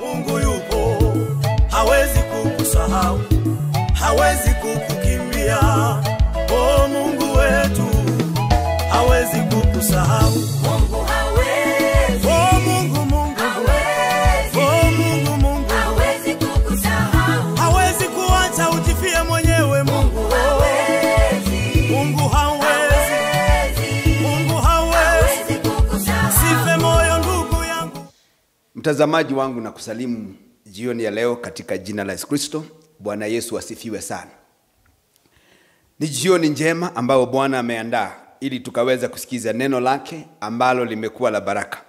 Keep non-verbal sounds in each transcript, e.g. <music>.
如果有。Mtazamaji wangu na kusalimu jioni ya leo katika jina la Yesu Kristo. Bwana Yesu asifiwe sana. Ni jioni njema ambayo Bwana ameandaa ili tukaweza kusikiza neno lake ambalo limekuwa la baraka.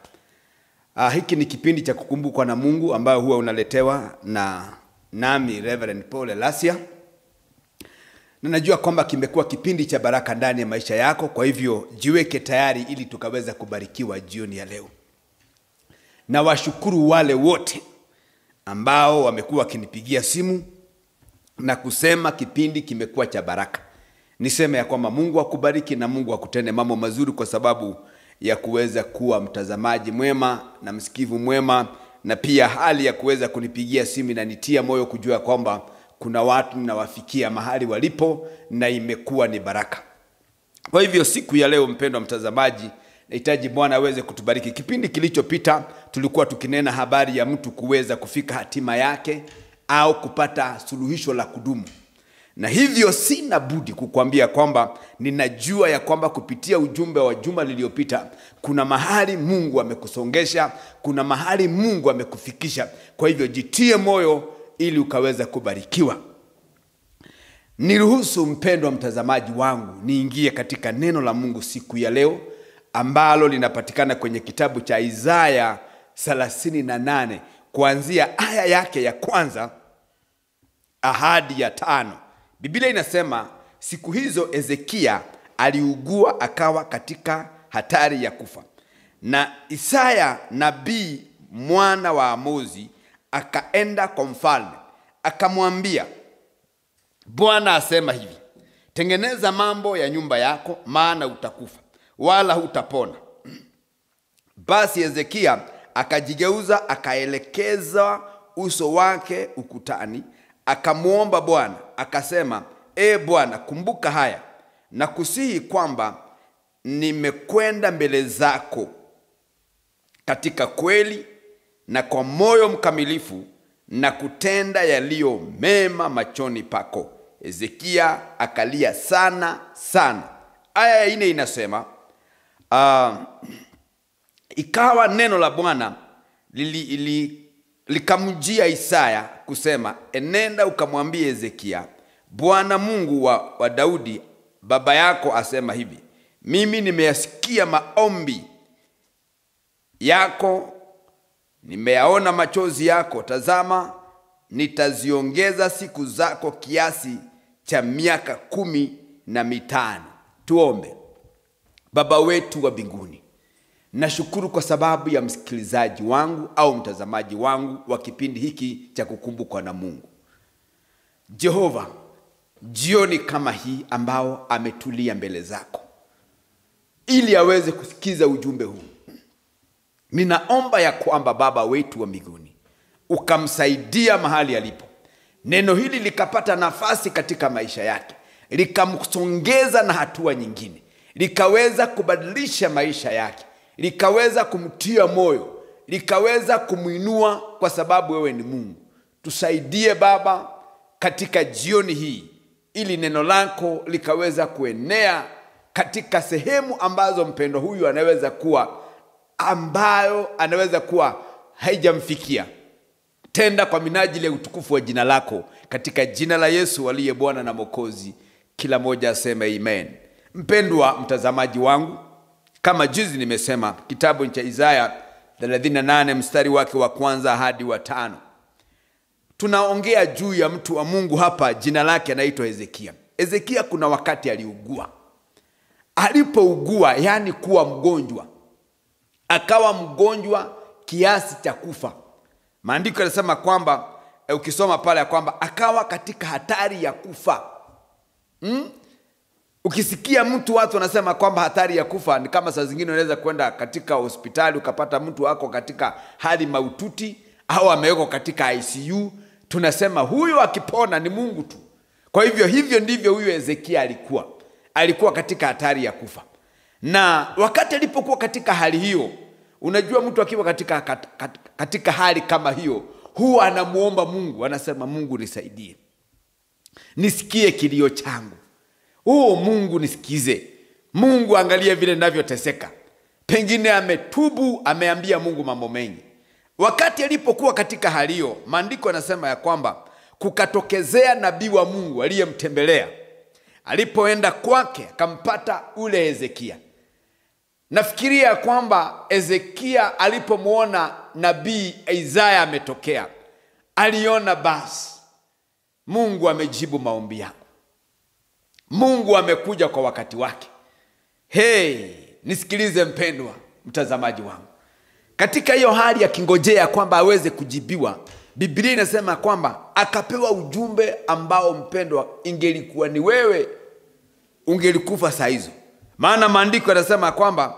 Ah, hiki ni kipindi cha kukumbukwa na Mungu ambayo huwa unaletewa na nami Reverend Paul Elasia na najua kwamba kimekuwa kipindi cha baraka ndani ya maisha yako. Kwa hivyo jiweke tayari ili tukaweza kubarikiwa jioni ya leo na washukuru wale wote ambao wamekuwa wakinipigia simu na kusema kipindi kimekuwa cha baraka. Niseme ya kwamba Mungu akubariki na Mungu akutende mambo mazuri, kwa sababu ya kuweza kuwa mtazamaji mwema na msikivu mwema, na pia hali ya kuweza kunipigia simu inanitia moyo kujua kwamba kuna watu nawafikia mahali walipo na imekuwa ni baraka. Kwa hivyo siku ya leo, mpendwa mtazamaji, nahitaji bwana aweze kutubariki kipindi kilichopita tulikuwa tukinena habari ya mtu kuweza kufika hatima yake au kupata suluhisho la kudumu na hivyo sina budi kukwambia kwamba ninajua ya kwamba kupitia ujumbe wa juma liliyopita kuna mahali mungu amekusongesha kuna mahali mungu amekufikisha kwa hivyo jitie moyo ili ukaweza kubarikiwa niruhusu mpendwa mtazamaji wangu niingie katika neno la mungu siku ya leo ambalo linapatikana kwenye kitabu cha Isaya 38 kuanzia aya yake ya kwanza ahadi ya tano. Biblia inasema siku hizo Ezekia aliugua akawa katika hatari ya kufa, na Isaya nabii mwana wa Amozi akaenda kwa mfalme akamwambia, Bwana asema hivi, tengeneza mambo ya nyumba yako, maana utakufa wala hutapona. Basi Hezekia akajigeuza, akaelekeza uso wake ukutani, akamwomba Bwana akasema, e Bwana, kumbuka haya na kusihi kwamba nimekwenda mbele zako katika kweli na kwa moyo mkamilifu na kutenda yaliyo mema machoni pako. Hezekia akalia sana sana. Aya ya nne inasema uh, ikawa neno la Bwana likamjia Isaya kusema, enenda ukamwambie Hezekia, Bwana Mungu wa, wa Daudi baba yako asema hivi, mimi nimeyasikia maombi yako, nimeyaona machozi yako. Tazama, nitaziongeza siku zako kiasi cha miaka kumi na mitano. Tuombe. Baba wetu wa mbinguni, nashukuru kwa sababu ya msikilizaji wangu au mtazamaji wangu wa kipindi hiki cha kukumbukwa na Mungu. Jehova, jioni kama hii ambao ametulia mbele zako ili aweze kusikiza ujumbe huu, ninaomba ya kwamba Baba wetu wa mbinguni ukamsaidia mahali alipo, neno hili likapata nafasi katika maisha yake, likamsongeza na hatua nyingine likaweza kubadilisha maisha yake, likaweza kumtia moyo, likaweza kumwinua, kwa sababu wewe ni Mungu. Tusaidie Baba katika jioni hii, ili neno lako likaweza kuenea katika sehemu ambazo mpendwa huyu anaweza kuwa ambayo anaweza kuwa haijamfikia. Tenda kwa minajili ya utukufu wa jina lako, katika jina la Yesu aliye Bwana na Mwokozi. Kila mmoja aseme amen. Mpendwa mtazamaji wangu, kama juzi nimesema, kitabu cha Isaya 38 mstari wake wa kwanza hadi wa tano tunaongea juu ya mtu wa Mungu hapa, jina lake anaitwa Hezekia. Hezekia kuna wakati aliugua, alipougua, yani kuwa mgonjwa, akawa mgonjwa kiasi cha kufa. Maandiko yanasema kwamba e, ukisoma pale ya kwamba akawa katika hatari ya kufa hmm? ukisikia mtu watu wanasema kwamba hatari ya kufa ni kama saa zingine unaweza kwenda katika hospitali ukapata mtu wako katika hali maututi au amewekwa katika icu tunasema huyo akipona ni mungu tu kwa hivyo hivyo ndivyo huyu hezekia alikuwa alikuwa katika hatari ya kufa na wakati alipokuwa katika hali hiyo unajua mtu akiwa katika, katika, katika hali kama hiyo huwa anamwomba mungu anasema mungu nisaidie nisikie kilio changu Oh Mungu, nisikize. Mungu, angalie vile ninavyoteseka. Pengine ametubu, ameambia Mungu mambo mengi. Wakati alipokuwa katika hali hiyo, maandiko yanasema ya kwamba kukatokezea nabii wa Mungu aliyemtembelea. Alipoenda kwake akampata ule Hezekia. Nafikiria ya kwamba Hezekia alipomwona nabii Isaya ametokea, aliona basi Mungu amejibu maombi yake Mungu amekuja kwa wakati wake. Hey, nisikilize mpendwa mtazamaji wangu, katika hiyo hali akingojea kwamba aweze kujibiwa, Biblia inasema kwamba akapewa ujumbe ambao, mpendwa, ingelikuwa ni wewe ungelikufa saa hizo, maana maandiko yanasema kwamba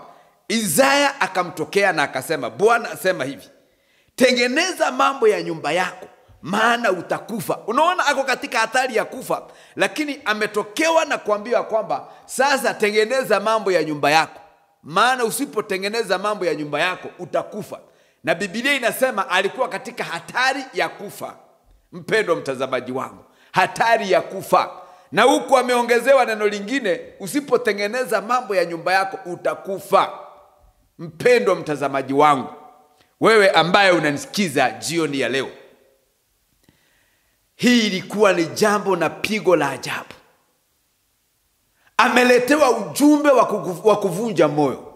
Isaya akamtokea na akasema, Bwana asema hivi, tengeneza mambo ya nyumba yako maana utakufa. Unaona ako katika hatari ya kufa, lakini ametokewa na kuambiwa kwamba sasa tengeneza mambo ya nyumba yako, maana usipotengeneza mambo ya nyumba yako utakufa. Na bibilia inasema alikuwa katika hatari ya kufa. Mpendwa mtazamaji wangu, hatari ya kufa, na huku ameongezewa neno lingine, usipotengeneza mambo ya nyumba yako utakufa. Mpendwa mtazamaji wangu, wewe ambaye unanisikiza jioni ya leo, hii ilikuwa ni jambo na pigo la ajabu. Ameletewa ujumbe wa kuvunja moyo.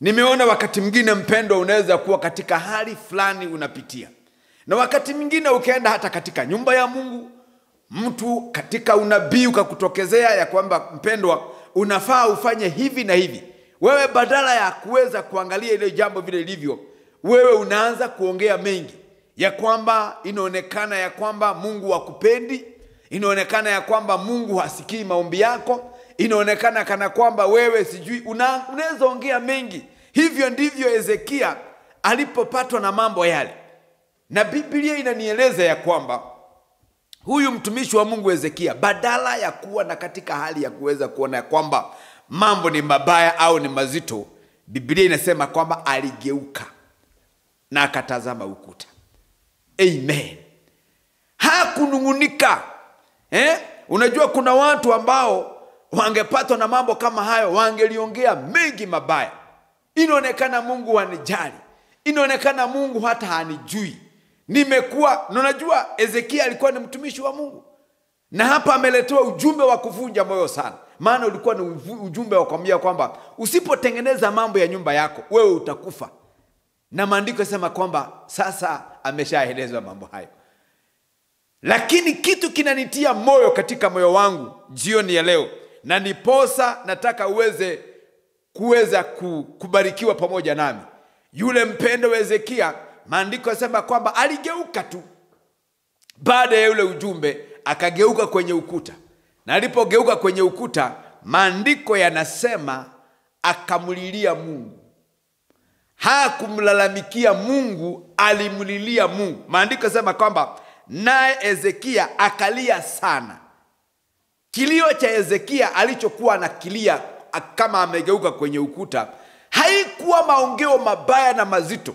Nimeona wakati mwingine, mpendwa, unaweza kuwa katika hali fulani unapitia, na wakati mwingine ukaenda hata katika nyumba ya Mungu, mtu katika unabii ukakutokezea ya kwamba, mpendwa, unafaa ufanye hivi na hivi. Wewe badala ya kuweza kuangalia ile jambo vile lilivyo, wewe unaanza kuongea mengi ya kwamba inaonekana ya kwamba Mungu hakupendi, inaonekana ya kwamba Mungu hasikii maombi yako, inaonekana kana kwamba wewe sijui, unaweza ongea mengi. Hivyo ndivyo Hezekia alipopatwa na mambo yale, na Biblia inanieleza ya kwamba huyu mtumishi wa Mungu Hezekia, badala ya kuwa na katika hali ya kuweza kuona ya kwamba mambo ni mabaya au ni mazito, Biblia inasema kwamba aligeuka na akatazama ukuta amen hakunung'unika eh? unajua kuna watu ambao wangepatwa na mambo kama hayo wangeliongea mengi mabaya inaonekana mungu hanijali inaonekana mungu hata hanijui nimekuwa nanajua ezekia alikuwa ni mtumishi wa mungu na hapa ameletewa ujumbe wa kuvunja moyo sana maana ulikuwa ni ujumbe wa kwambia kwamba usipotengeneza mambo ya nyumba yako wewe utakufa na maandiko yasema kwamba sasa ameshaelezwa mambo hayo lakini kitu kinanitia moyo katika moyo wangu jioni ya leo na niposa nataka uweze kuweza kubarikiwa pamoja nami yule mpendo wa hezekia maandiko yasema kwamba aligeuka tu baada ya yule ujumbe akageuka kwenye ukuta na alipogeuka kwenye ukuta maandiko yanasema akamlilia mungu hakumlalamikia Mungu, alimlilia Mungu. Maandiko sema kwamba naye Hezekia akalia sana. Kilio cha Hezekia alichokuwa anakilia kama amegeuka kwenye ukuta, haikuwa maongeo mabaya na mazito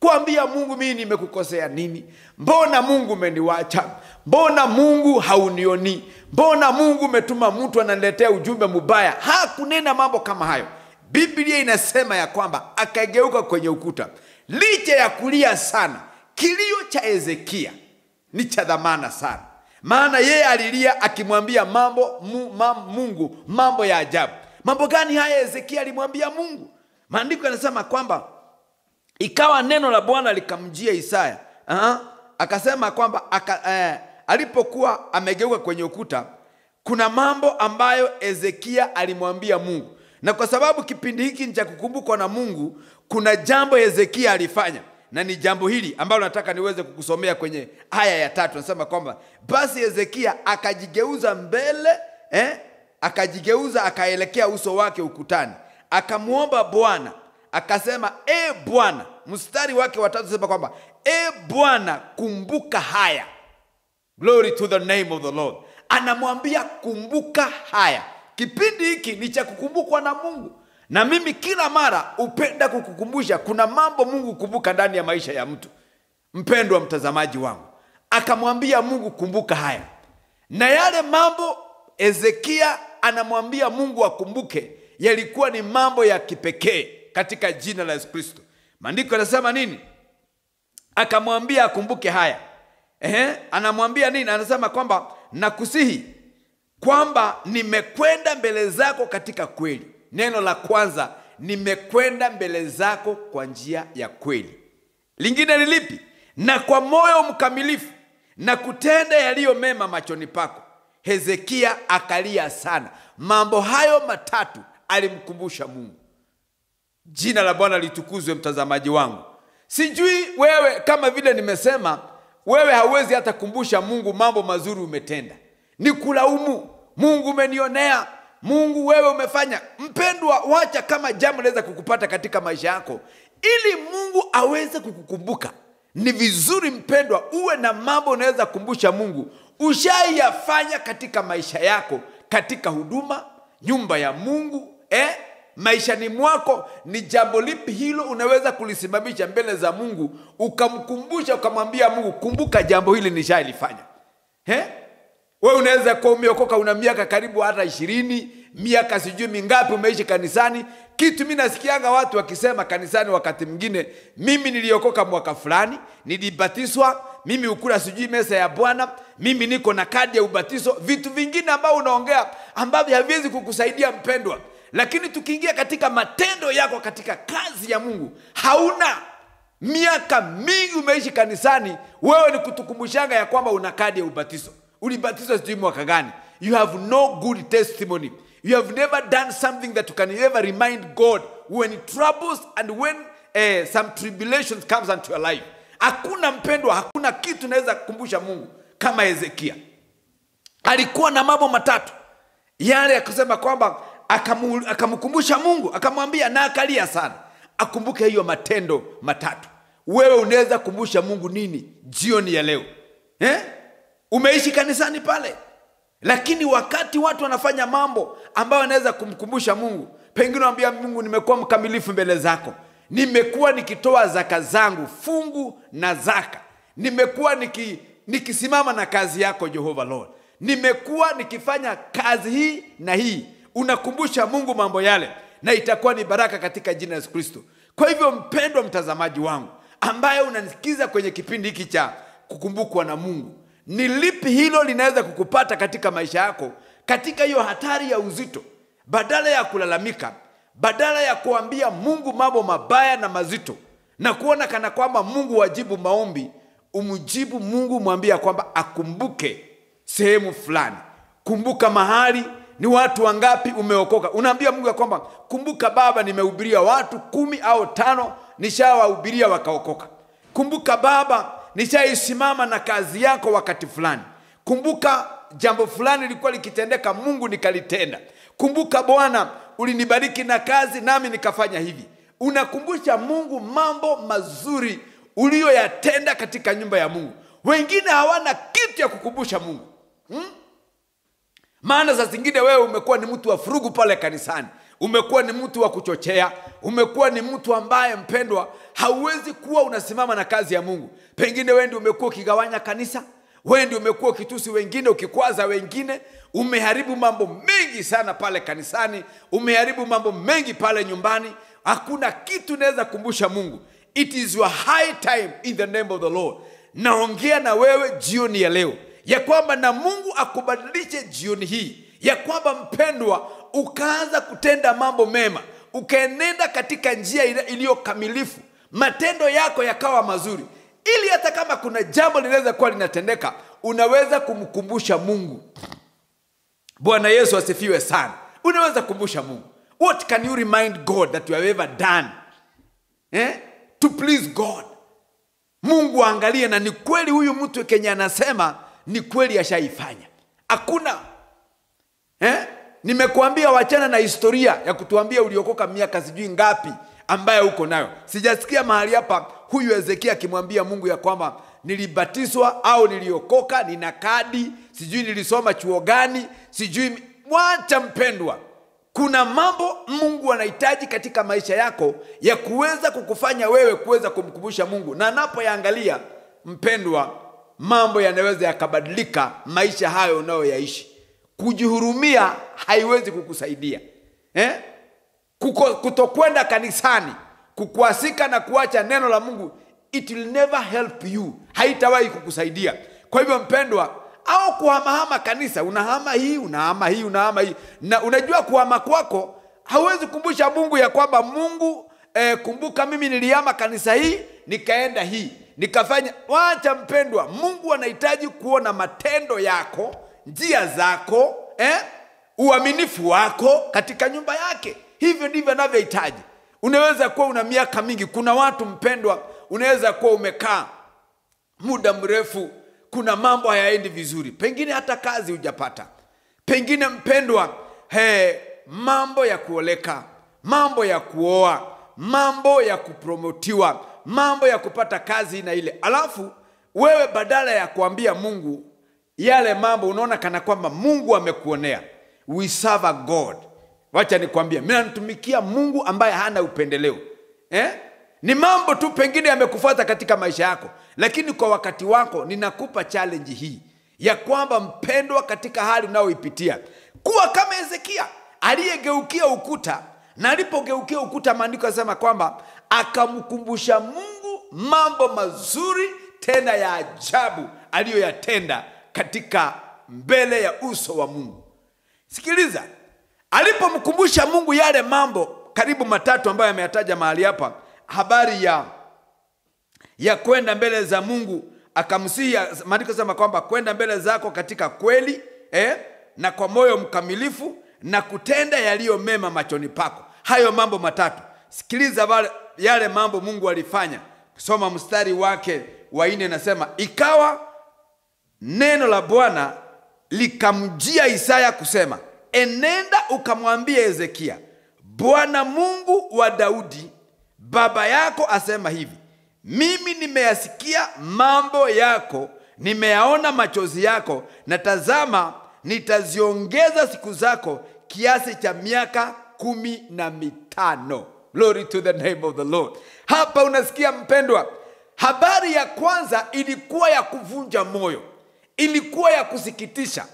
kuambia Mungu, mii nimekukosea nini? Mbona Mungu umeniwacha? Mbona Mungu haunioni? Mbona Mungu umetuma mtu ananiletea ujumbe mubaya? Hakunena mambo kama hayo biblia inasema ya kwamba akageuka kwenye ukuta licha ya kulia sana kilio cha hezekia ni cha dhamana sana maana yeye alilia akimwambia mambo mu, mam, mungu mambo ya ajabu mambo gani haya hezekia alimwambia mungu maandiko yanasema kwamba ikawa neno la bwana likamjia isaya uh-huh. akasema kwamba aka, eh, alipokuwa amegeuka kwenye ukuta kuna mambo ambayo hezekia alimwambia mungu na kwa sababu kipindi hiki ni cha kukumbukwa na mungu kuna jambo hezekia alifanya na ni jambo hili ambalo nataka niweze kukusomea kwenye aya ya tatu nasema kwamba basi hezekia akajigeuza mbele eh? akajigeuza akaelekea uso wake ukutani akamwomba bwana akasema e bwana mstari wake watatu sema kwamba e bwana kumbuka haya glory to the name of the lord anamwambia kumbuka haya Kipindi hiki ni cha kukumbukwa na Mungu, na mimi kila mara hupenda kukukumbusha kuna mambo Mungu kumbuka ndani ya maisha ya mtu. Mpendwa mtazamaji wangu, akamwambia Mungu, kumbuka haya na yale mambo. Hezekia anamwambia Mungu akumbuke, yalikuwa ni mambo ya kipekee katika jina la Yesu Kristo. Maandiko yanasema nini? Akamwambia akumbuke haya. Ehe, anamwambia nini? Anasema kwamba nakusihi kwamba nimekwenda mbele zako katika kweli. Neno la kwanza, nimekwenda mbele zako kwa njia ya kweli. Lingine ni lipi? Na kwa moyo mkamilifu na kutenda yaliyo mema machoni pako. Hezekia akalia sana. Mambo hayo matatu alimkumbusha Mungu. Jina la Bwana litukuzwe, mtazamaji wangu. Sijui wewe, kama vile nimesema, wewe hauwezi hata kumbusha Mungu mambo mazuri umetenda, ni kulaumu mungu umenionea mungu wewe umefanya mpendwa wacha kama jambo naweza kukupata katika maisha yako ili mungu aweze kukukumbuka ni vizuri mpendwa uwe na mambo unaweza kumbusha mungu ushaiyafanya katika maisha yako katika huduma nyumba ya mungu eh? maishani mwako ni jambo lipi hilo unaweza kulisimamisha mbele za mungu ukamkumbusha ukamwambia mungu kumbuka jambo hili nishailifanya eh? we unaweza kuwa umeokoka una miaka karibu hata ishirini, miaka sijui mingapi umeishi kanisani. Kitu mi nasikianga watu wakisema kanisani wakati mwingine, mimi niliokoka mwaka fulani, nilibatiswa, mimi ukula sijui mesa ya Bwana, mimi niko na kadi ya ubatizo, vitu vingine ambao unaongea ambavyo haviwezi kukusaidia mpendwa. Lakini tukiingia katika matendo yako katika kazi ya Mungu, hauna miaka mingi umeishi kanisani, wewe ni kutukumbushanga ya kwamba una kadi ya ubatizo ulibatizwa sijui mwaka gani you have no good testimony you have never done something that you can ever remind god when troubles and when eh, some tribulations comes unto your life hakuna mpendwa hakuna kitu naweza kukumbusha mungu kama hezekia alikuwa na mambo matatu yale yakusema kwamba akamkumbusha akamu mungu akamwambia na akalia sana akumbuke hiyo matendo matatu wewe unaweza kumbusha mungu nini jioni ya leo eh? umeishi kanisani pale lakini wakati watu wanafanya mambo ambayo wanaweza kumkumbusha mungu pengine wambia mungu nimekuwa mkamilifu mbele zako nimekuwa nikitoa zaka zangu fungu na zaka nimekuwa niki, nikisimama na kazi yako jehova lord nimekuwa nikifanya kazi hii na hii unakumbusha mungu mambo yale na itakuwa ni baraka katika jina yesu kristo kwa hivyo mpendwa mtazamaji wangu ambaye unanisikiza kwenye kipindi hiki cha kukumbukwa na mungu ni lipi hilo linaweza kukupata katika maisha yako katika hiyo hatari ya uzito badala ya kulalamika badala ya kuambia mungu mambo mabaya na mazito na kuona kana kwamba mungu wajibu maombi umjibu mungu mwambia kwamba akumbuke sehemu fulani kumbuka mahali ni watu wangapi umeokoka unaambia mungu ya kwamba kumbuka baba nimehubiria watu kumi au tano nishawahubiria wakaokoka kumbuka baba nishaisimama na kazi yako wakati fulani. Kumbuka jambo fulani lilikuwa likitendeka, Mungu nikalitenda. Kumbuka Bwana, ulinibariki na kazi nami nikafanya hivi. Unakumbusha Mungu mambo mazuri uliyoyatenda katika nyumba ya Mungu. Wengine hawana kitu ya kukumbusha Mungu hmm? Maana za zingine wewe umekuwa ni mtu wa furugu pale kanisani, umekuwa ni mtu wa kuchochea, umekuwa ni mtu ambaye mpendwa, hauwezi kuwa unasimama na kazi ya Mungu. Pengine wewe ndio umekuwa ukigawanya kanisa, wewe ndio umekuwa ukitusi wengine, ukikwaza wengine, umeharibu mambo mengi sana pale kanisani, umeharibu mambo mengi pale nyumbani. Hakuna kitu naweza kumbusha Mungu. It is your high time in the name of the Lord. Naongea na wewe jioni ya leo ya kwamba na Mungu akubadilishe jioni hii ya kwamba mpendwa, ukaanza kutenda mambo mema, ukaenenda katika njia iliyokamilifu, matendo yako yakawa mazuri, ili hata kama kuna jambo linaweza kuwa linatendeka, unaweza kumkumbusha Mungu. Bwana Yesu asifiwe sana. Unaweza kukumbusha Mungu, what can you remind God that you have ever done eh? to please God. Mungu aangalie, na ni kweli huyu mtu Kenya anasema ni kweli ashaifanya, hakuna eh? Nimekuambia wachana na historia ya kutuambia uliokoka miaka sijui ngapi ambayo uko nayo. Sijasikia mahali hapa huyu Hezekia akimwambia Mungu ya kwamba nilibatizwa au niliokoka, nina kadi, sijui nilisoma chuo gani, sijui. Mwacha mpendwa, kuna mambo Mungu anahitaji katika maisha yako ya kuweza kukufanya wewe kuweza kumkumbusha Mungu, na anapoyaangalia mpendwa, mambo yanaweza yakabadilika, maisha hayo unayoyaishi kujihurumia haiwezi kukusaidia eh? Kuko, kutokwenda kanisani, kukuasika na kuacha neno la Mungu, it will never help you, haitawahi kukusaidia. Kwa hivyo mpendwa, au kuhamahama kanisa, unahama hii unahama hii unahama hii, na unajua kuhama kwako hauwezi kumbusha Mungu ya kwamba Mungu eh, kumbuka mimi nilihama kanisa hii nikaenda hii nikafanya. Wacha mpendwa, Mungu anahitaji kuona matendo yako njia zako eh? uaminifu wako katika nyumba yake hivyo ndivyo anavyohitaji unaweza kuwa una miaka mingi kuna watu mpendwa unaweza kuwa umekaa muda mrefu kuna mambo hayaendi vizuri pengine hata kazi hujapata pengine mpendwa he, eh, mambo ya kuoleka mambo ya kuoa mambo ya kupromotiwa mambo ya kupata kazi na ile alafu wewe badala ya kuambia mungu yale mambo unaona kana kwamba mungu amekuonea we serve a god wacha nikwambie mi namtumikia mungu ambaye hana upendeleo eh? ni mambo tu pengine yamekufuata katika maisha yako lakini kwa wakati wako ninakupa challenge hii ya kwamba mpendwa katika hali unayoipitia kuwa kama hezekia aliyegeukia ukuta na alipogeukia ukuta maandiko yasema kwamba akamkumbusha mungu mambo mazuri tena ya ajabu aliyoyatenda katika mbele ya uso wa Mungu. Sikiliza, alipomkumbusha Mungu yale mambo karibu matatu ambayo ameyataja mahali hapa, habari ya ya kwenda mbele za Mungu, akamsihi maandiko sema kwamba kwenda mbele zako katika kweli eh, na kwa moyo mkamilifu na kutenda yaliyo mema machoni pako. Hayo mambo matatu, sikiliza vale, yale mambo Mungu alifanya. Soma mstari wake wa nne, nasema ikawa Neno la Bwana likamjia Isaya kusema, enenda ukamwambia Hezekia, Bwana Mungu wa Daudi baba yako asema hivi, mimi nimeyasikia mambo yako, nimeyaona machozi yako, na tazama, nitaziongeza siku zako kiasi cha miaka kumi na mitano. Glory to the name of the Lord. Hapa unasikia mpendwa, habari ya kwanza ilikuwa ya kuvunja moyo ilikuwa ya kusikitisha.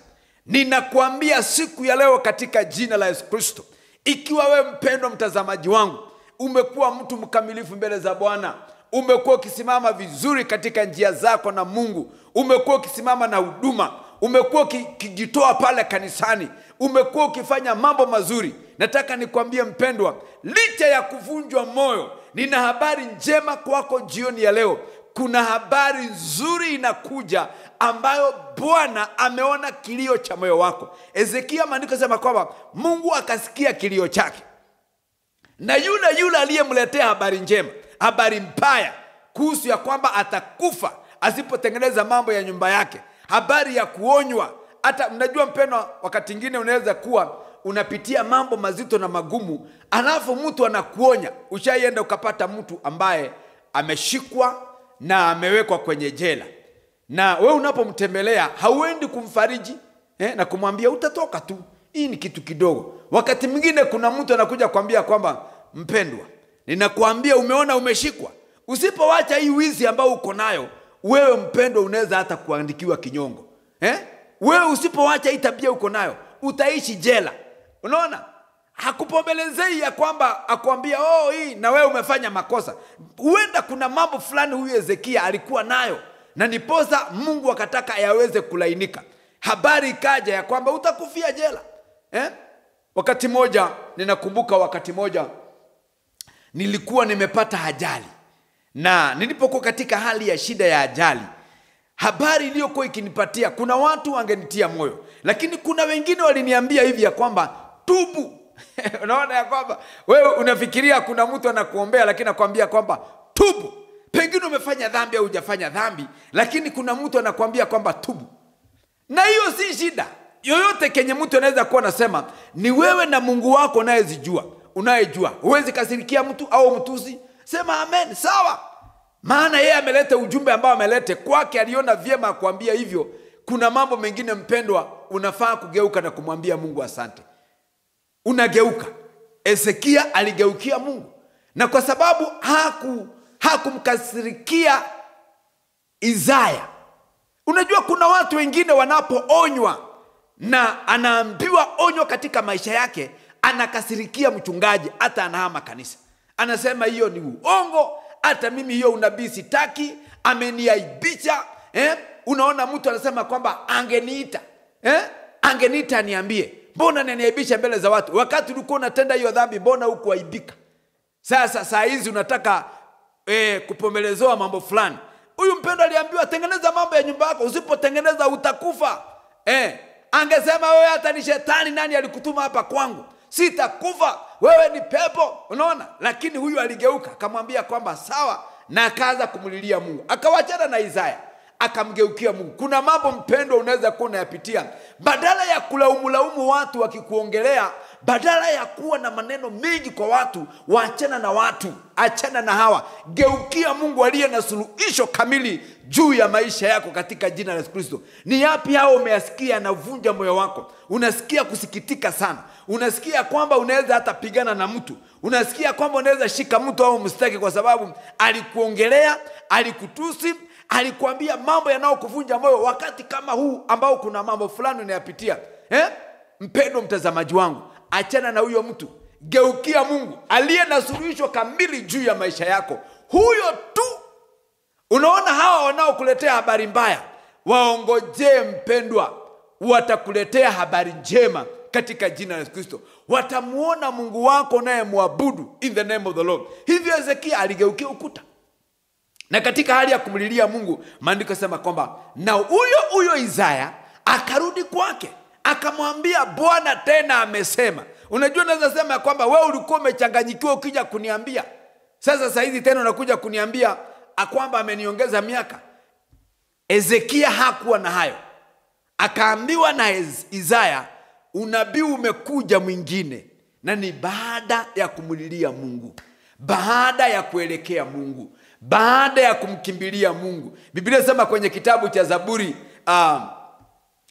Ninakuambia siku ya leo katika jina la Yesu Kristo, ikiwa wewe mpendwa mtazamaji wangu umekuwa mtu mkamilifu mbele za Bwana, umekuwa ukisimama vizuri katika njia zako na Mungu, umekuwa ukisimama na huduma, umekuwa ukijitoa pale kanisani, umekuwa ukifanya mambo mazuri. Nataka nikwambie mpendwa, licha ya kuvunjwa moyo, nina habari njema kwako jioni ya leo kuna habari nzuri inakuja ambayo bwana ameona kilio cha moyo wako hezekia maandiko sema kwamba mungu akasikia kilio chake na yule yule aliyemletea habari njema habari mbaya kuhusu ya kwamba atakufa asipotengeneza mambo ya nyumba yake habari ya kuonywa hata mnajua mpendwa wakati ingine unaweza kuwa unapitia mambo mazito na magumu alafu mtu anakuonya ushaienda ukapata mtu ambaye ameshikwa na amewekwa kwenye jela, na we unapomtembelea hauendi kumfariji eh, na kumwambia utatoka tu, hii ni kitu kidogo. Wakati mwingine kuna mtu anakuja kuambia kwamba mpendwa, ninakuambia umeona, umeshikwa. Usipowacha hii wizi ambao uko nayo wewe, mpendwa, unaweza hata kuandikiwa kinyongo eh? Wewe usipowacha hii tabia uko nayo utaishi jela. Unaona, hakupombelezei ya kwamba akuambia oh, hii na wewe umefanya makosa. Huenda kuna mambo fulani huyu Hezekia alikuwa nayo, na niposa Mungu akataka yaweze kulainika. Habari ikaja ya kwamba utakufia jela eh? Wakati moja ninakumbuka, wakati moja nilikuwa nimepata ajali, na nilipokuwa katika hali ya shida ya ajali, habari iliyokuwa ikinipatia, kuna watu wangenitia moyo, lakini kuna wengine waliniambia hivi ya kwamba tubu <laughs> unaona ya kwamba wewe unafikiria kuna mtu anakuombea lakini anakuambia kwamba tubu pengine umefanya dhambi au hujafanya dhambi lakini kuna mtu anakuambia kwamba tubu na hiyo si shida yoyote kenye mtu anaweza kuwa anasema ni wewe na mungu wako unayezijua unayejua huwezi kasirikia mtu au mtusi sema amen sawa maana yeye amelete ujumbe ambao amelete kwake aliona vyema akuambia hivyo kuna mambo mengine mpendwa unafaa kugeuka na kumwambia mungu asante unageuka. Hezekia aligeukia Mungu, na kwa sababu haku hakumkasirikia Isaya. Unajua, kuna watu wengine wanapoonywa na anaambiwa onywa katika maisha yake, anakasirikia mchungaji, hata anahama kanisa, anasema hiyo ni uongo, hata mimi hiyo unabii sitaki, ameniaibisha eh? Unaona, mtu anasema kwamba angeniita eh? angeniita aniambie mbona naniaibisha mbele za watu? Wakati ulikuwa unatenda hiyo dhambi, mbona hukuaibika? Sasa saa hizi unataka e, eh, kupomelezewa mambo fulani. Huyu mpendo aliambiwa tengeneza mambo ya nyumba yako, usipotengeneza utakufa. eh, angesema wewe, hata ni shetani, nani alikutuma hapa kwangu? Sitakufa, wewe ni pepo. Unaona, lakini huyu aligeuka akamwambia kwamba sawa, na akaanza kumlilia Mungu, akawachana na Isaya akamgeukia Mungu. Kuna mambo mpendwa, unaweza kuwa unayapitia, badala ya kulaumulaumu watu wakikuongelea, badala ya kuwa na maneno mengi kwa watu, waachana na watu, achana na hawa, geukia Mungu aliye na suluhisho kamili juu ya maisha yako katika jina la Yesu Kristo. Ni yapi hao umeyasikia yanavunja moyo wako? Unasikia kusikitika sana, unasikia kwamba unaweza hata pigana na mtu, unasikia kwamba unaweza shika mtu au mstaki kwa sababu alikuongelea, alikutusi alikuambia mambo yanayokuvunja moyo wakati kama huu ambao kuna mambo fulani unayapitia eh? Mpendo mtazamaji wangu, achana na huyo mtu, geukia Mungu aliye na suluhisho kamili juu ya maisha yako. Huyo tu. Unaona, hawa wanaokuletea habari mbaya, waongojee mpendwa, watakuletea habari njema katika jina la Kristo. watamwona Mungu wako unayemwabudu in the name of the Lord. Hivyo Hezekia aligeukia ukuta na katika hali ya kumlilia mungu maandiko sema kwamba na huyo huyo isaya akarudi kwake akamwambia bwana tena amesema unajua naweza sema ya kwamba wee ulikuwa umechanganyikiwa ukija kuniambia sasa sahizi tena unakuja kuniambia kwamba ameniongeza miaka ezekia hakuwa na hayo akaambiwa na isaya unabii umekuja mwingine na ni baada ya kumlilia mungu baada ya kuelekea mungu baada ya kumkimbilia mungu biblia sema kwenye kitabu cha zaburi uh, ah,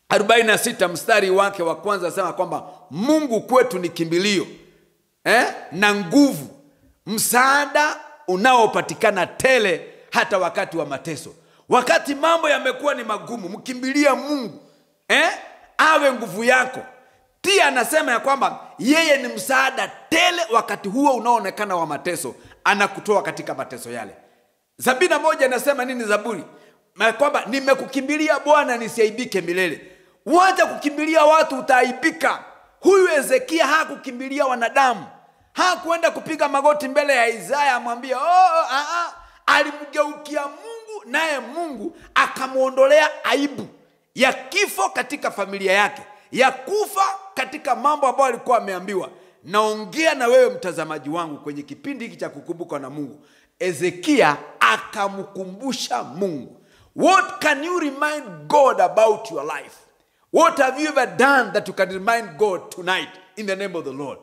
46 mstari wake wa kwanza sema kwamba mungu kwetu ni kimbilio eh? na nguvu msaada unaopatikana tele hata wakati wa mateso wakati mambo yamekuwa ni magumu mkimbilia mungu eh? awe nguvu yako pia anasema ya kwamba yeye ni msaada tele wakati huo unaoonekana wa mateso anakutoa katika mateso yale sabini na moja nasema nini Zaburi? Kwamba nimekukimbilia Bwana nisiaibike milele. Wacha kukimbilia watu, utaaibika. Huyu Hezekia hakukimbilia wanadamu, hakuenda kupiga magoti mbele ya Isaya amwambie oh, oh, ah, ah. Alimgeukia Mungu, naye Mungu akamwondolea aibu ya kifo katika familia yake, ya kufa katika mambo ambayo alikuwa ameambiwa. Naongea na wewe mtazamaji wangu kwenye kipindi hiki cha kukumbukwa na Mungu. ezekia akamkumbusha mungu what can you remind god about your life what have you ever done that you can remind god tonight in the name of the lord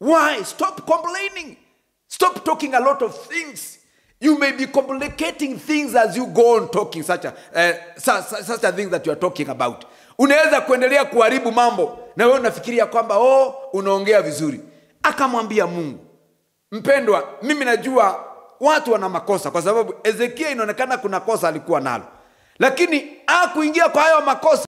why stop complaining stop talking a lot of things you may be complicating things as you go on talking such a, uh, eh, such, such a thing that you are talking about unaweza kuendelea kuharibu mambo na wewe unafikiria kwamba oh unaongea vizuri akamwambia mungu mpendwa mimi najua watu wana makosa, kwa sababu Hezekia inaonekana kuna kosa alikuwa nalo, lakini akuingia kwa hayo makosa.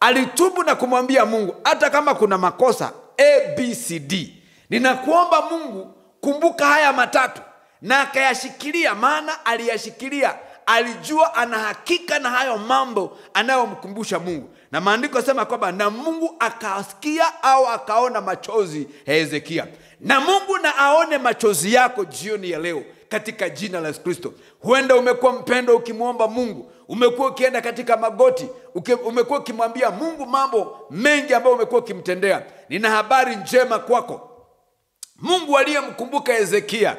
Alitubu na kumwambia Mungu, hata kama kuna makosa abcd, ninakuomba Mungu kumbuka haya matatu, na akayashikilia. Maana aliyashikilia, alijua ana hakika na hayo mambo anayomkumbusha Mungu, na maandiko sema kwamba na Mungu akasikia au akaona machozi ya Hezekia. Na Mungu na aone machozi yako jioni ya leo katika jina la Yesu Kristo. Huenda umekuwa mpendo ukimwomba Mungu, umekuwa ukienda katika magoti, umekuwa ukimwambia Mungu mambo mengi ambayo umekuwa ukimtendea. Nina habari njema kwako, Mungu aliyemkumbuka Hezekia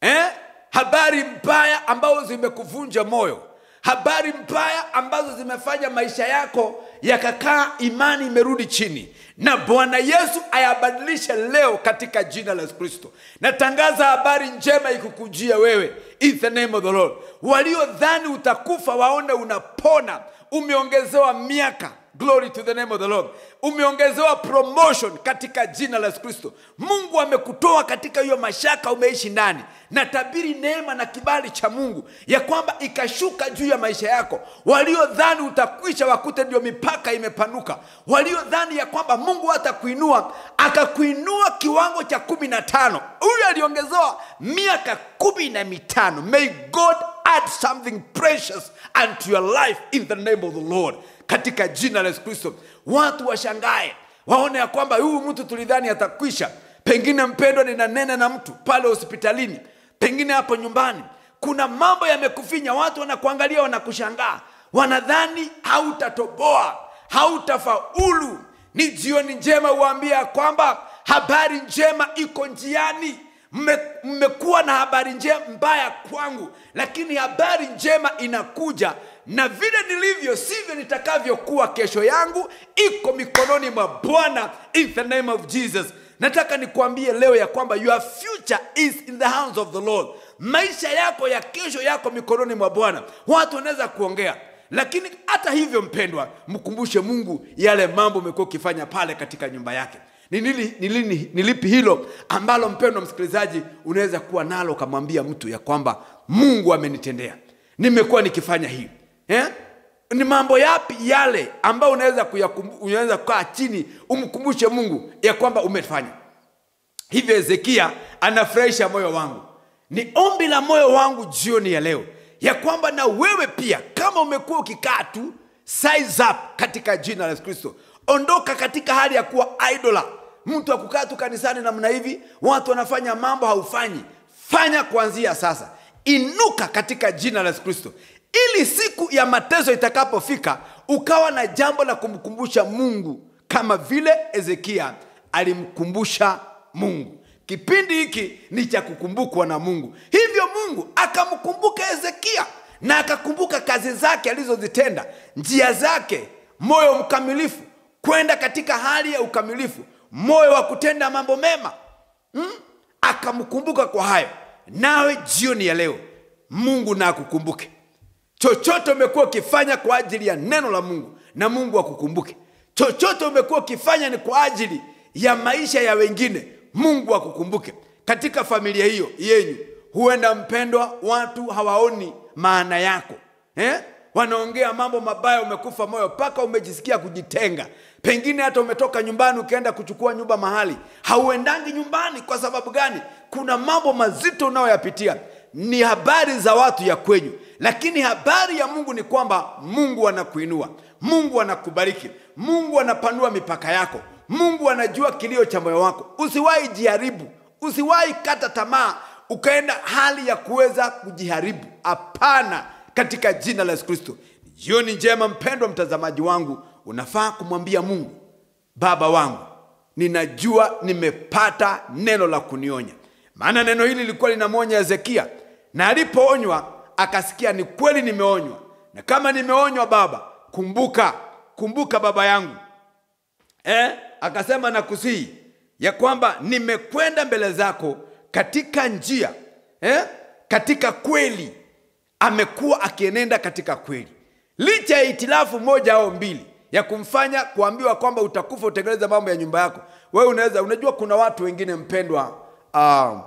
eh, habari mbaya ambazo zimekuvunja moyo habari mbaya ambazo zimefanya maisha yako yakakaa, imani imerudi chini, na Bwana Yesu ayabadilishe leo katika jina la Kristo. Natangaza habari njema ikukujia wewe, in the name of the Lord. Waliodhani utakufa waone unapona, umeongezewa miaka. Glory to the name of the Lord umeongezewa promotion katika jina la Yesu Kristo. Mungu amekutoa katika hiyo mashaka umeishi ndani. na tabiri neema na kibali cha Mungu ya kwamba ikashuka juu ya maisha yako. Waliodhani utakwisha wakute ndio mipaka imepanuka, waliodhani ya kwamba Mungu atakuinua akakuinua kiwango cha kumi na tano. Huyu aliongezewa miaka kumi na mitano. May God add something precious unto your life in the name of the Lord katika jina la Yesu Kristo. Watu washangae, waone ya kwamba huyu mtu tulidhani atakwisha. Pengine mpendwa, ninanena na mtu pale hospitalini, pengine hapo nyumbani, kuna mambo yamekufinya, watu wanakuangalia, wanakushangaa, wanadhani hautatoboa, hautafaulu. Ni jioni njema uwaambia ya kwamba habari njema iko njiani mmekuwa na habari njema mbaya kwangu, lakini habari njema inakuja na vile nilivyo sivyo nitakavyokuwa kesho yangu iko mikononi mwa bwana in the name of jesus nataka nikuambie leo ya kwamba your future is in the hands of the lord maisha yako ya kesho yako mikononi mwa bwana watu wanaweza kuongea lakini hata hivyo mpendwa mkumbushe mungu yale mambo umekuwa ukifanya pale katika nyumba yake ni nili, nili, nilipi hilo ambalo mpendwa msikilizaji unaweza kuwa nalo ukamwambia mtu ya kwamba mungu amenitendea nimekuwa nikifanya hii eh? ni mambo yapi yale ambayo unaweza unaweza kukaa chini umkumbushe mungu ya kwamba umefanya hivyo hezekia anafurahisha moyo wangu ni ombi la moyo wangu jioni ya leo ya kwamba na wewe pia kama umekuwa ukikaa tu size up katika jina la yesu kristo ondoka katika hali ya kuwa idola mtu akukaa tu kanisani namna hivi watu wanafanya mambo haufanyi fanya kuanzia sasa inuka katika jina la yesu kristo ili siku ya matezo itakapofika ukawa na jambo la kumkumbusha mungu kama vile ezekia alimkumbusha mungu kipindi hiki ni cha kukumbukwa na mungu hivyo mungu akamkumbuka ezekia na akakumbuka kazi zake alizozitenda njia zake moyo mkamilifu kwenda katika hali ya ukamilifu moyo wa kutenda mambo mema hmm? akamkumbuka kwa hayo nawe jioni ya leo mungu na akukumbuke chochote umekuwa ukifanya kwa ajili ya neno la mungu na mungu akukumbuke chochote umekuwa ukifanya ni kwa ajili ya maisha ya wengine mungu akukumbuke katika familia hiyo yenyu huenda mpendwa watu hawaoni maana yako eh? wanaongea mambo mabaya umekufa moyo mpaka umejisikia kujitenga pengine hata umetoka nyumbani ukienda kuchukua nyumba mahali hauendangi nyumbani kwa sababu gani kuna mambo mazito unayoyapitia ni habari za watu ya kwenyu lakini habari ya Mungu ni kwamba Mungu anakuinua, Mungu anakubariki, Mungu anapanua mipaka yako, Mungu anajua kilio cha moyo wako. Usiwahi jiharibu, usiwahi kata tamaa ukaenda hali ya kuweza kujiharibu. Hapana, katika jina la Yesu Kristo. Jioni njema, mpendwa mtazamaji wangu, unafaa kumwambia Mungu, Baba wangu, ninajua nimepata neno la kunionya, maana neno hili lilikuwa linamwonya Hezekia, na alipoonywa akasikia ni kweli nimeonywa, na kama nimeonywa baba, kumbuka kumbuka baba yangu eh? Akasema nakusihi ya kwamba nimekwenda mbele zako katika njia eh? katika kweli. Amekuwa akienenda katika kweli, licha ya itilafu moja au mbili ya kumfanya kuambiwa kwamba utakufa utengeleza mambo ya nyumba yako. Wewe unaweza unajua, kuna watu wengine mpendwa, uh,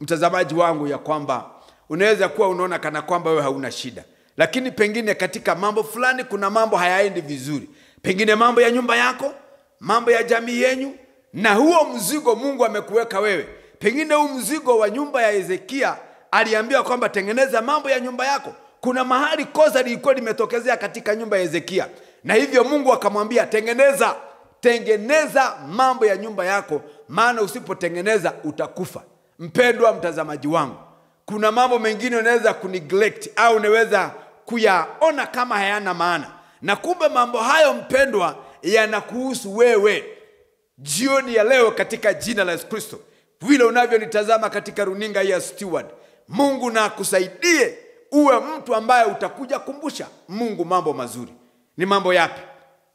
mtazamaji wangu, ya kwamba unaweza kuwa unaona kana kwamba wewe hauna shida, lakini pengine katika mambo fulani kuna mambo hayaendi vizuri, pengine mambo ya nyumba yako, mambo ya jamii yenyu, na huo mzigo Mungu amekuweka wewe. Pengine huu mzigo wa nyumba ya Hezekia, aliambiwa kwamba tengeneza mambo ya nyumba yako. Kuna mahali kosa lilikuwa limetokezea katika nyumba ya Hezekia, na hivyo Mungu akamwambia tengeneza, tengeneza mambo ya nyumba yako, maana usipotengeneza utakufa. Mpendwa mtazamaji wangu, kuna mambo mengine unaweza ku au unaweza kuyaona kama hayana maana na kumbe mambo hayo mpendwa yanakuhusu wewe jioni ya leo katika jina la yesu kristo vile unavyonitazama katika runinga ya steward mungu na akusaidie uwe mtu ambaye utakuja kumbusha mungu mambo mazuri ni mambo yapi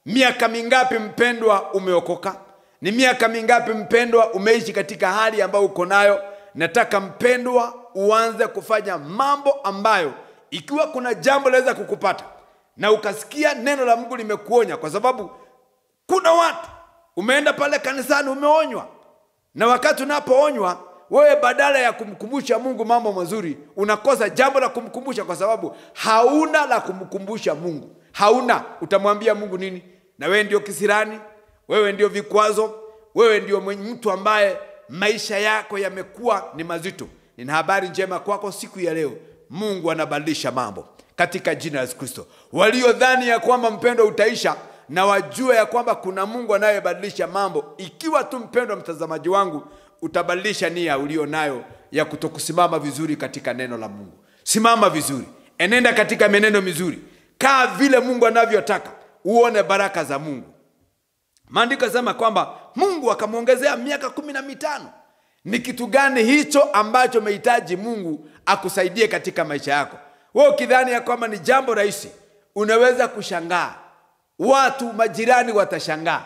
miaka mingapi mpendwa umeokoka ni miaka mingapi mpendwa umeishi katika hali ambayo uko nayo nataka mpendwa uanze kufanya mambo ambayo ikiwa kuna jambo laweza kukupata na ukasikia neno la Mungu limekuonya, kwa sababu kuna watu umeenda pale kanisani umeonywa, na wakati unapoonywa wewe, badala ya kumkumbusha Mungu mambo mazuri, unakosa jambo la kumkumbusha, kwa sababu hauna la kumkumbusha Mungu. Hauna, utamwambia Mungu nini? Na wewe ndio kisirani, wewe ndio vikwazo, wewe ndio mtu ambaye maisha yako yamekuwa ni mazito. Nina habari njema kwako siku ya leo, Mungu anabadilisha mambo katika jina la Yesu Kristo. Waliodhani ya kwamba mpendo utaisha, na wajua ya kwamba kuna Mungu anayebadilisha mambo, ikiwa tu mpendwa mtazamaji wangu utabadilisha nia ulio nayo ya kutokusimama vizuri katika neno la Mungu. Simama vizuri, enenda katika menendo mizuri, kaa vile Mungu anavyotaka, uone baraka za Mungu. Maandiko yasema kwamba Mungu akamwongezea miaka kumi na mitano. Ni kitu gani hicho ambacho umehitaji Mungu akusaidie katika maisha yako? Wewe ukidhani ya kwamba ni jambo rahisi, unaweza kushangaa, watu majirani watashangaa.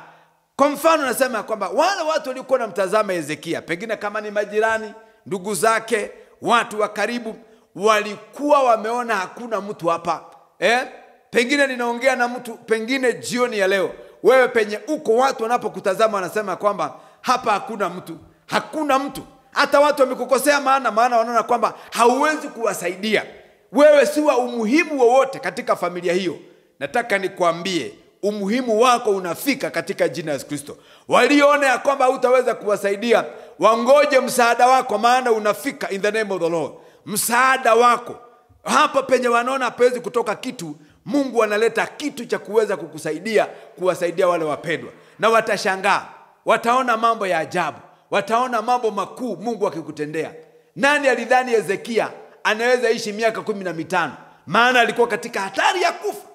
Kwa mfano, nasema ya kwamba wale watu na mtazama Hezekia, pengine kama ni majirani, ndugu zake, watu wa karibu, walikuwa wameona hakuna mtu hapa eh? Pengine ninaongea na mtu, pengine jioni ya leo, wewe penye uko watu wanapokutazama wanasema kwamba hapa hakuna mtu hakuna mtu hata watu wamekukosea maana maana wanaona kwamba hauwezi kuwasaidia wewe si wa umuhimu wowote katika familia hiyo nataka nikwambie umuhimu wako unafika katika jina la Yesu Kristo. Waliona ya kwamba hutaweza kuwasaidia, wangoje msaada wako, maana unafika in the name of the Lord. Msaada wako hapa penye wanaona hapawezi kutoka kitu, Mungu analeta kitu cha kuweza kukusaidia, kuwasaidia wale wapendwa, na watashangaa, wataona mambo ya ajabu wataona mambo makuu Mungu akikutendea. Nani alidhani Hezekia anaweza ishi miaka kumi na mitano? Maana alikuwa katika hatari ya kufa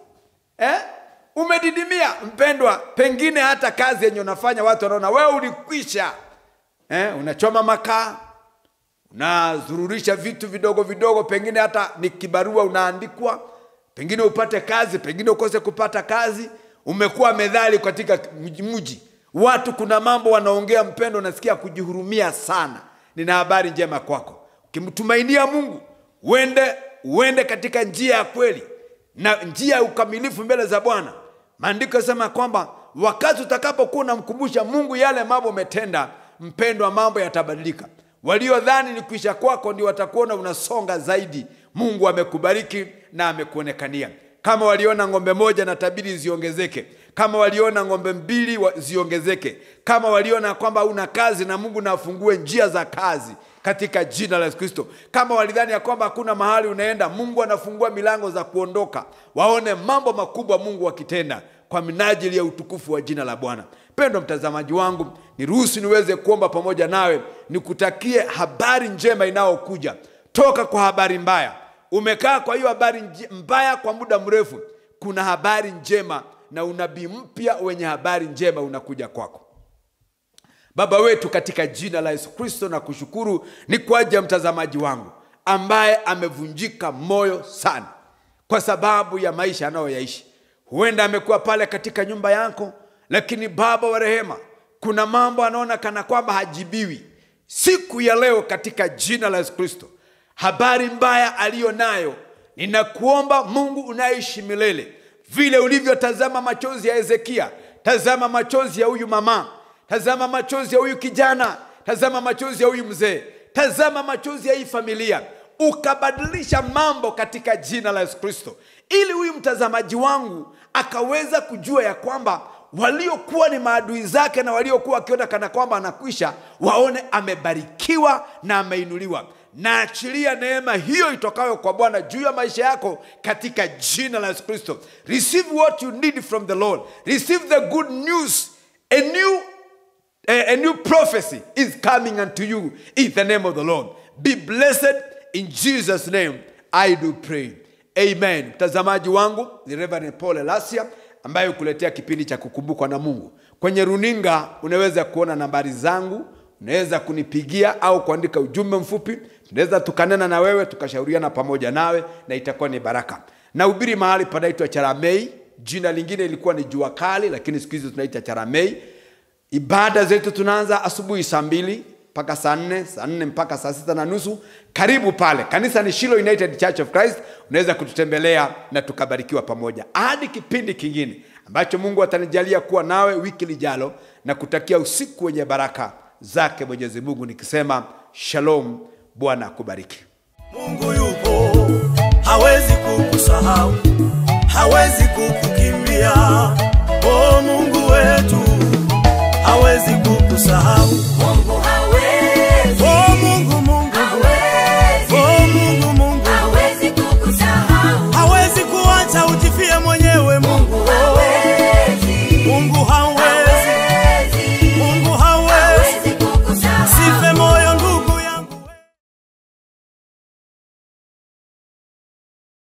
eh? Umedidimia mpendwa, pengine hata kazi yenye unafanya watu wanaona wewe ulikwisha eh? Unachoma makaa, unazururisha vitu vidogo vidogo, pengine hata ni kibarua unaandikwa, pengine upate kazi, pengine ukose kupata kazi. Umekuwa medhali katika mji Watu kuna mambo wanaongea, mpendo, nasikia kujihurumia sana. Nina habari njema kwako, ukimtumainia Mungu uende uende katika njia ya kweli na njia ya ukamilifu mbele za Bwana. Maandiko yasema kwamba wakati utakapokuwa unamkumbusha Mungu yale mambo umetenda, mpendwa, mambo yatabadilika. Waliodhani ni kuisha kwako ndio watakuona unasonga zaidi. Mungu amekubariki na amekuonekania. Kama waliona ng'ombe moja na tabiri ziongezeke kama waliona ng'ombe mbili wa, ziongezeke. Kama waliona kwamba una kazi na Mungu naafungue njia za kazi katika jina la Yesu Kristo. Kama walidhani ya kwamba hakuna mahali unaenda, Mungu anafungua milango za kuondoka, waone mambo makubwa Mungu akitenda kwa minajili ya utukufu wa jina la Bwana. Pendwa mtazamaji wangu, niruhusu niweze kuomba pamoja nawe, nikutakie habari njema inayokuja toka kwa habari mbaya. Umekaa kwa hiyo habari mbaya kwa muda mrefu, kuna habari njema na unabii mpya wenye habari njema unakuja kwako. Baba wetu, katika jina la Yesu Kristo na kushukuru ni kwaja mtazamaji wangu ambaye amevunjika moyo sana kwa sababu ya maisha anayoyaishi. Huenda amekuwa pale katika nyumba yako, lakini Baba wa rehema, kuna mambo anaona kana kwamba hajibiwi. Siku ya leo katika jina la Yesu Kristo, habari mbaya aliyo nayo, ninakuomba Mungu unayeishi milele vile ulivyotazama machozi ya Hezekia, tazama machozi ya huyu mama, tazama machozi ya huyu kijana, tazama machozi ya huyu mzee, tazama machozi ya hii familia, ukabadilisha mambo katika jina la Yesu Kristo, ili huyu mtazamaji wangu akaweza kujua ya kwamba waliokuwa ni maadui zake na waliokuwa wakiona kana kwamba anakwisha, waone amebarikiwa na ameinuliwa naachilia neema hiyo itokayo kwa bwana juu ya maisha yako katika jina la yesu kristo receive what you need from the lord receive the good news a new, a, a new prophecy is coming unto you in the name of the lord be blessed in jesus name i do pray amen mtazamaji wangu ni reverend paul elasia ambaye hukuletea kipindi cha kukumbukwa na mungu kwenye runinga unaweza kuona nambari zangu unaweza kunipigia au kuandika ujumbe mfupi tunaweza tukanena na wewe tukashauriana pamoja nawe na itakuwa ni baraka nahubiri mahali panaitwa charamei jina lingine ilikuwa ni jua kali lakini siku hizi tunaita charamei ibada zetu tunaanza asubuhi saa mbili mpaka saa nne saa nne mpaka saa sita na nusu karibu pale kanisa ni shilo united church of christ unaweza kututembelea na tukabarikiwa pamoja hadi kipindi kingine ambacho mungu atanijalia kuwa nawe wiki lijalo na kutakia usiku wenye baraka zake Mwenyezi Mungu nikisema shalom, Bwana akubariki. Mungu yupo, hawezi kukusahau, hawezi kukukimbia. O Mungu wetu, hawezi kukusahau. Mungu